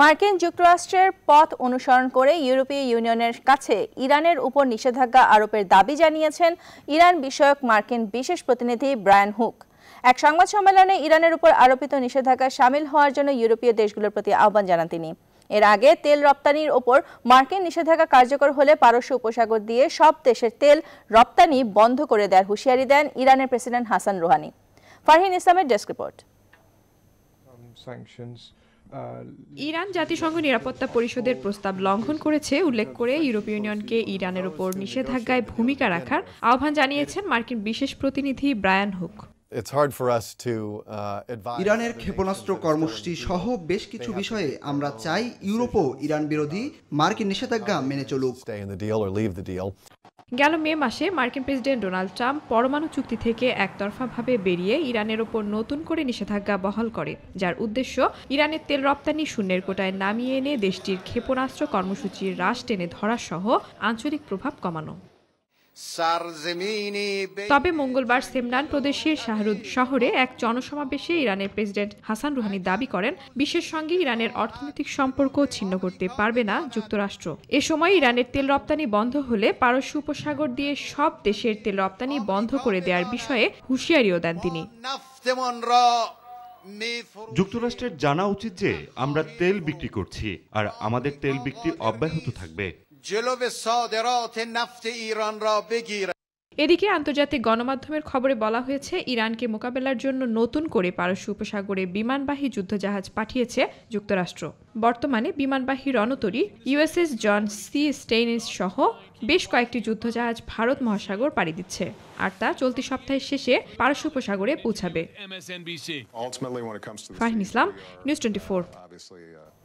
মার্কিন যুক্তরাষ্ট্রের পথ অনুসরণ করে ইউরোপীয় ইউনিয়নের কাছে ইরানের উপর নিষেধাজ্ঞা আরোপের দাবি জানিয়েছেন ইরান বিষয়ক মার্কিন বিশেষ প্রতিনিধি ব্রায়ান হুক এক সংবাদ সম্মেলনে ইরানের উপর আরোপিত নিষেধাজ্ঞা সামিল হওয়ার জন্য ইউরোপীয় দেশগুলোর প্রতি আহ্বান জানান তিনি এর আগে তেল রপ্তানির ওপর মার্কিন নিষেধাজ্ঞা কার্যকর হলে পারস্য উপসাগর দিয়ে সব দেশের তেল রপ্তানি বন্ধ করে দেওয়ার হুঁশিয়ারি দেন ইরানের প্রেসিডেন্ট হাসান রোহানি ফারহিন ইসলামের ডেস্ক রিপোর্ট um, ইরান জাতিসংঘ নিরাপত্তা পরিষদের প্রস্তাব লঙ্ঘন করেছে উল্লেখ করে ইউরোপীয় ইউনিয়নকে ইরানের উপর নিষেধাজ্ঞায় ভূমিকা রাখার আহ্বান জানিয়েছেন মার্কিন বিশেষ প্রতিনিধি ব্রায়ান হুক uh, ইরানের ক্ষেপণাস্ত্র কর্মসূচি সহ বেশ কিছু বিষয়ে আমরা uh, চাই ইউরোপও ইরান বিরোধী মার্কিন নিষেধাজ্ঞা মেনে চলুক গেল মে মাসে মার্কিন প্রেসিডেন্ট ডোনাল্ড ট্রাম্প পরমাণু চুক্তি থেকে একতরফাভাবে বেরিয়ে ইরানের ওপর নতুন করে নিষেধাজ্ঞা বহাল করে যার উদ্দেশ্য ইরানের তেল রপ্তানি শূন্যের কোটায় নামিয়ে এনে দেশটির ক্ষেপণাস্ত্র কর্মসূচির হ্রাস টেনে ধরাসহ আঞ্চলিক প্রভাব কমানো তবে মঙ্গলবার সেমনান প্রদেশের শাহরুদ শহরে এক জনসমাবেশে ইরানের প্রেসিডেন্ট হাসান রুহানি দাবি করেন বিশ্বের সঙ্গে ইরানের অর্থনৈতিক সম্পর্ক ছিন্ন করতে পারবে না যুক্তরাষ্ট্র এ সময় ইরানের তেল রপ্তানি বন্ধ হলে পারস্য উপসাগর দিয়ে সব দেশের তেল রপ্তানি বন্ধ করে দেওয়ার বিষয়ে হুঁশিয়ারিও দেন তিনি যুক্তরাষ্ট্রের জানা উচিত যে আমরা তেল বিক্রি করছি আর আমাদের তেল বিক্রি অব্যাহত থাকবে جلو صادرات نفت ایران را بگیرد এদিকে আন্তর্জাতিক গণমাধ্যমের খবরে বলা হয়েছে ইরানকে মোকাবেলার জন্য নতুন করে পারস্য উপসাগরে বিমানবাহী যুদ্ধজাহাজ পাঠিয়েছে যুক্তরাষ্ট্র বর্তমানে বিমানবাহী রণতরী ইউএসএস জন সি স্টেইনিস সহ বেশ কয়েকটি যুদ্ধজাহাজ ভারত মহাসাগর পাড়ি দিচ্ছে আর তা চলতি সপ্তাহের শেষে পারস্য উপসাগরে পৌঁছাবে ইসলাম নিউজ uh, টোয়েন্টি